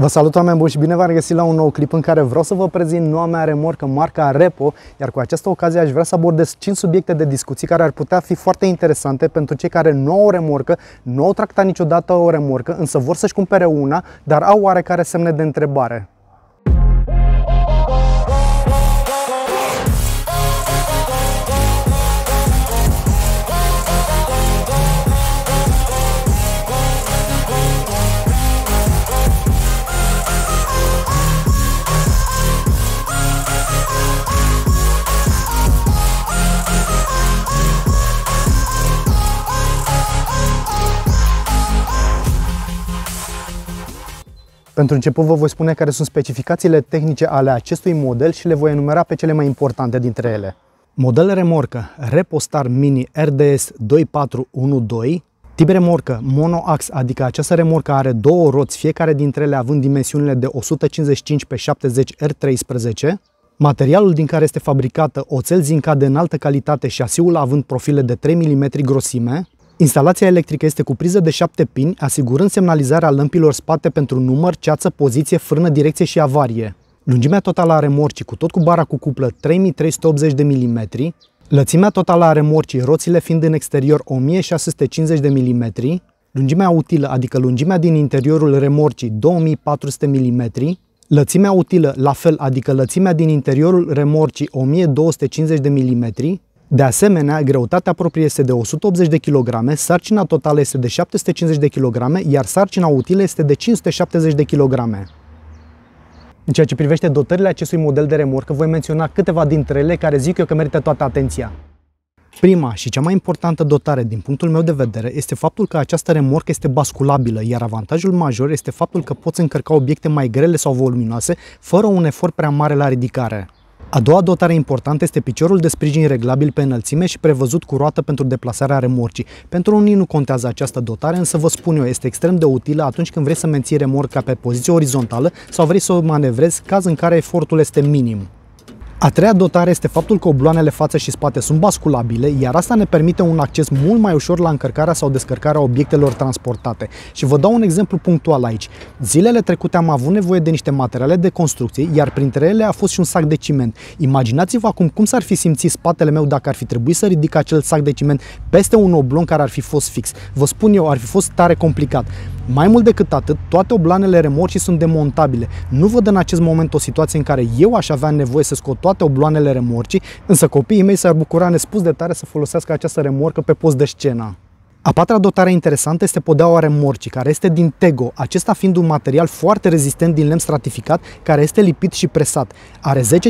Vă salut oameni buni și bine v-am găsit la un nou clip în care vreau să vă prezint noua mea remorcă marca Repo, iar cu această ocazie aș vrea să abordez 5 subiecte de discuții care ar putea fi foarte interesante pentru cei care nu au o remorcă, nu au tractat niciodată o remorcă, însă vor să-și cumpere una, dar au oarecare semne de întrebare. Pentru început vă voi spune care sunt specificațiile tehnice ale acestui model și le voi enumera pe cele mai importante dintre ele. Model remorcă Repostar Mini RDS 2412 Tip remorcă monoax, adică această remorcă are două roți, fiecare dintre ele având dimensiunile de 155 pe 70 R13. Materialul din care este fabricată, oțel zincat de înaltă calitate și asiul având profile de 3 mm grosime. Instalația electrică este cuprinsă de 7 pini, asigurând semnalizarea lămpilor spate pentru număr, ceață, poziție, frână, direcție și avarie. Lungimea totală a remorcii, cu tot cu bara cu cuplă 3380 de mm, lățimea totală a remorcii, roțile fiind în exterior 1650 de mm, lungimea utilă, adică lungimea din interiorul remorcii 2400 mm, lățimea utilă, la fel, adică lățimea din interiorul remorcii 1250 de mm, de asemenea, greutatea proprie este de 180 de kg, sarcina totală este de 750 de kg, iar sarcina utilă este de 570 de kg. În ceea ce privește dotările acestui model de remorcă, voi menționa câteva dintre ele care zic eu că merită toată atenția. Prima și cea mai importantă dotare din punctul meu de vedere este faptul că această remorcă este basculabilă, iar avantajul major este faptul că poți încărca obiecte mai grele sau voluminoase fără un efort prea mare la ridicare. A doua dotare importantă este piciorul de sprijin reglabil pe înălțime și prevăzut cu roată pentru deplasarea remorcii. Pentru unii nu contează această dotare, însă vă spun eu, este extrem de utilă atunci când vrei să menții remorca pe poziție orizontală sau vrei să o manevrezi, caz în care efortul este minim. A treia dotare este faptul că obloanele față și spate sunt basculabile, iar asta ne permite un acces mult mai ușor la încărcarea sau descărcarea obiectelor transportate. Și vă dau un exemplu punctual aici. Zilele trecute am avut nevoie de niște materiale de construcție, iar printre ele a fost și un sac de ciment. Imaginați-vă acum cum s-ar fi simțit spatele meu dacă ar fi trebuit să ridic acel sac de ciment peste un oblon care ar fi fost fix. Vă spun eu, ar fi fost tare complicat. Mai mult decât atât, toate obloanele remorcii sunt demontabile. Nu văd în acest moment o situație în care eu aș avea nevoie să scot toate obloanele remorcii, însă copiii mei s-ar bucura nespus de tare să folosească această remorcă pe post de scenă. A patra dotare interesantă este podeaua remorcii, care este din Tego, acesta fiind un material foarte rezistent din lemn stratificat, care este lipit și presat. Are 10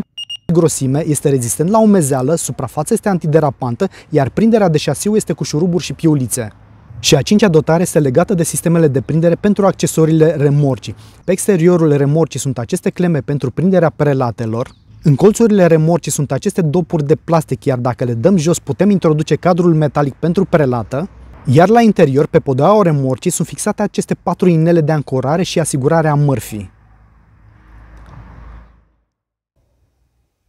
grosime, este rezistent la umezeală, suprafața este antiderapantă, iar prinderea de șasiu este cu șuruburi și piulițe. Și a cincea dotare este legată de sistemele de prindere pentru accesoriile remorcii. Pe exteriorul remorcii sunt aceste cleme pentru prinderea prelatelor, în colțurile remorcii sunt aceste dopuri de plastic, iar dacă le dăm jos putem introduce cadrul metalic pentru prelată, iar la interior, pe podeaua remorcii, sunt fixate aceste patru inele de ancorare și asigurare a mărfii.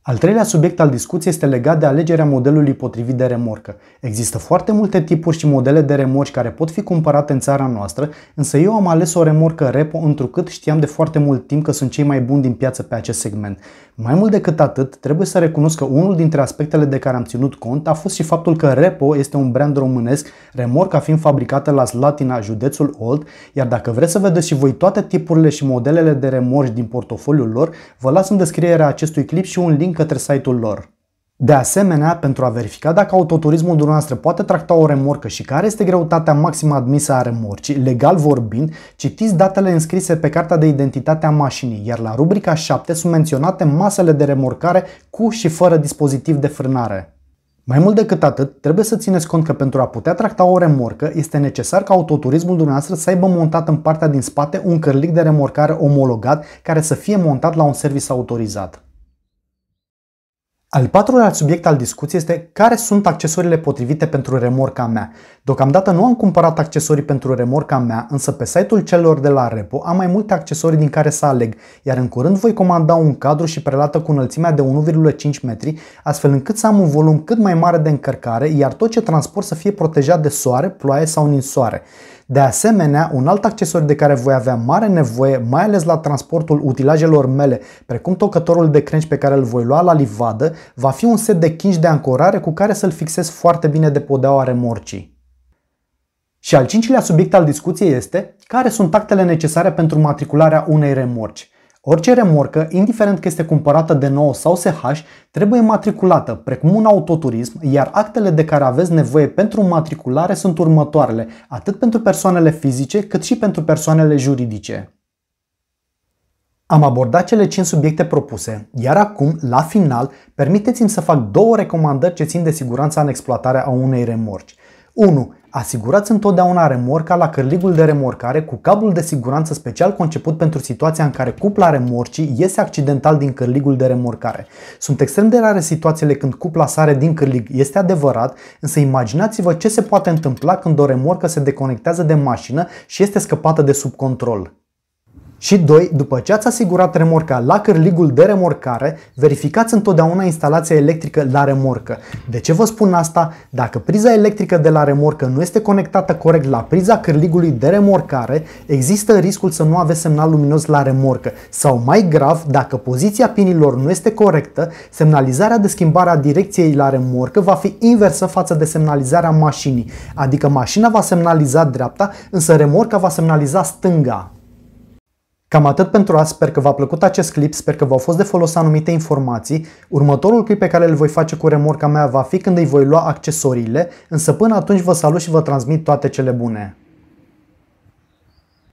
Al treilea subiect al discuției este legat de alegerea modelului potrivit de remorcă. Există foarte multe tipuri și modele de remorci care pot fi cumpărate în țara noastră, însă eu am ales o remorcă Repo întrucât știam de foarte mult timp că sunt cei mai buni din piață pe acest segment. Mai mult decât atât, trebuie să recunosc că unul dintre aspectele de care am ținut cont a fost și faptul că Repo este un brand românesc, remorca fiind fabricată la Slatina, județul Old, iar dacă vreți să vedeți și voi toate tipurile și modelele de remorci din portofoliul lor, vă las în descrierea acestui clip și un link link către site-ul lor. De asemenea, pentru a verifica dacă autoturismul dumneavoastră poate tracta o remorcă și care este greutatea maximă admisă a remorcii, legal vorbind, citiți datele înscrise pe cartea de identitate a mașinii, iar la rubrica 7 sunt menționate masele de remorcare cu și fără dispozitiv de frânare. Mai mult decât atât, trebuie să țineți cont că pentru a putea tracta o remorcă, este necesar ca autoturismul dumneavoastră să aibă montat în partea din spate un cărlic de remorcare omologat care să fie montat la un serviciu autorizat. Al patrulea subiect al discuției este care sunt accesoriile potrivite pentru remorca mea. Deocamdată nu am cumpărat accesorii pentru remorca mea, însă pe site-ul celor de la Repo am mai multe accesorii din care să aleg, iar în curând voi comanda un cadru și prelată cu înălțimea de 1,5 metri, astfel încât să am un volum cât mai mare de încărcare, iar tot ce transport să fie protejat de soare, ploaie sau ninsoare. De asemenea, un alt accesoriu de care voi avea mare nevoie, mai ales la transportul utilajelor mele, precum tocătorul de crenci pe care îl voi lua la livadă, va fi un set de chinci de ancorare cu care să-l fixez foarte bine de podeaua remorcii. Și al cincilea subiect al discuției este care sunt actele necesare pentru matricularea unei remorci. Orice remorcă, indiferent că este cumpărată de nouă sau SH, trebuie matriculată, precum un autoturism, iar actele de care aveți nevoie pentru matriculare sunt următoarele, atât pentru persoanele fizice cât și pentru persoanele juridice. Am abordat cele 5 subiecte propuse, iar acum, la final, permiteți-mi să fac două recomandări ce țin de siguranța în exploatarea a unei remorci. 1. Asigurați întotdeauna remorca la cărligul de remorcare cu cablul de siguranță special conceput pentru situația în care cupla remorcii iese accidental din cărligul de remorcare. Sunt extrem de rare situațiile când cupla sare din cărlig, este adevărat, însă imaginați-vă ce se poate întâmpla când o remorcă se deconectează de mașină și este scăpată de sub control. Și 2. După ce ați asigurat remorca la cârligul de remorcare, verificați întotdeauna instalația electrică la remorcă. De ce vă spun asta? Dacă priza electrică de la remorcă nu este conectată corect la priza cârligului de remorcare, există riscul să nu aveți semnal luminos la remorcă. Sau mai grav, dacă poziția pinilor nu este corectă, semnalizarea de schimbare a direcției la remorcă va fi inversă față de semnalizarea mașinii. Adică mașina va semnaliza dreapta, însă remorca va semnaliza stânga. Cam atât pentru azi, sper că v-a plăcut acest clip, sper că v-au fost de folos anumite informații. Următorul clip pe care îl voi face cu remorca mea va fi când îi voi lua accesoriile, însă până atunci vă salut și vă transmit toate cele bune.